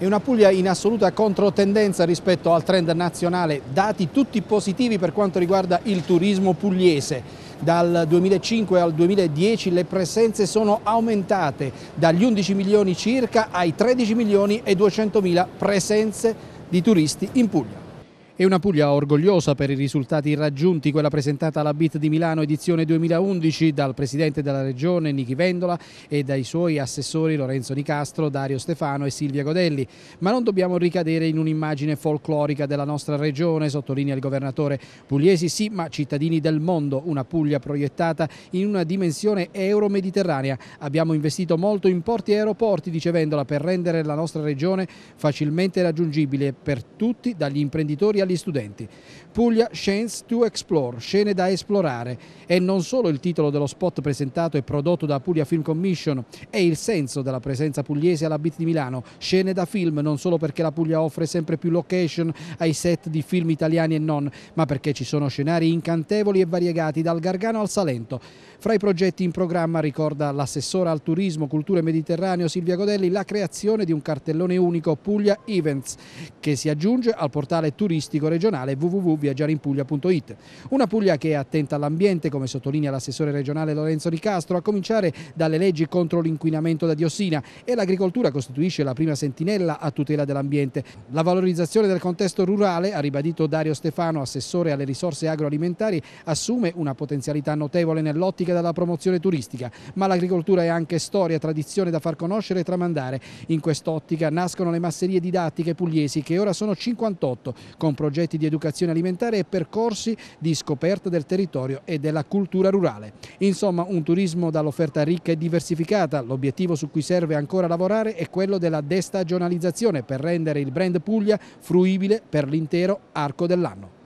È una Puglia in assoluta controtendenza rispetto al trend nazionale, dati tutti positivi per quanto riguarda il turismo pugliese. Dal 2005 al 2010 le presenze sono aumentate dagli 11 milioni circa ai 13 milioni e 200 mila presenze di turisti in Puglia e una Puglia orgogliosa per i risultati raggiunti, quella presentata alla BIT di Milano edizione 2011 dal Presidente della Regione Nichi Vendola e dai suoi assessori Lorenzo Nicastro, Dario Stefano e Silvia Godelli. Ma non dobbiamo ricadere in un'immagine folclorica della nostra regione, sottolinea il governatore. Pugliesi sì, ma cittadini del mondo, una Puglia proiettata in una dimensione euro-mediterranea. Abbiamo investito molto in porti e aeroporti, dice Vendola, per rendere la nostra regione facilmente raggiungibile per tutti, dagli imprenditori agli agli studenti. Puglia Scenes to Explore, scene da esplorare. È non solo il titolo dello spot presentato e prodotto da Puglia Film Commission, è il senso della presenza pugliese alla Beat di Milano, scene da film non solo perché la Puglia offre sempre più location ai set di film italiani e non, ma perché ci sono scenari incantevoli e variegati dal Gargano al Salento. Fra i progetti in programma, ricorda l'assessora al turismo, cultura e mediterraneo Silvia Godelli, la creazione di un cartellone unico Puglia Events che si aggiunge al portale turistico turistico regionale www.viaggiareinpuglia.it. Una Puglia che è attenta all'ambiente, come sottolinea l'assessore regionale Lorenzo Nicastro, a cominciare dalle leggi contro l'inquinamento da diossina e l'agricoltura costituisce la prima sentinella a tutela dell'ambiente. La valorizzazione del contesto rurale, ha ribadito Dario Stefano, assessore alle risorse agroalimentari, assume una potenzialità notevole nell'ottica della promozione turistica, ma l'agricoltura è anche storia, tradizione da far conoscere e tramandare. In quest'ottica nascono le masserie didattiche pugliesi che ora sono 58, con progetti di educazione alimentare e percorsi di scoperta del territorio e della cultura rurale. Insomma, un turismo dall'offerta ricca e diversificata. L'obiettivo su cui serve ancora lavorare è quello della destagionalizzazione per rendere il brand Puglia fruibile per l'intero arco dell'anno.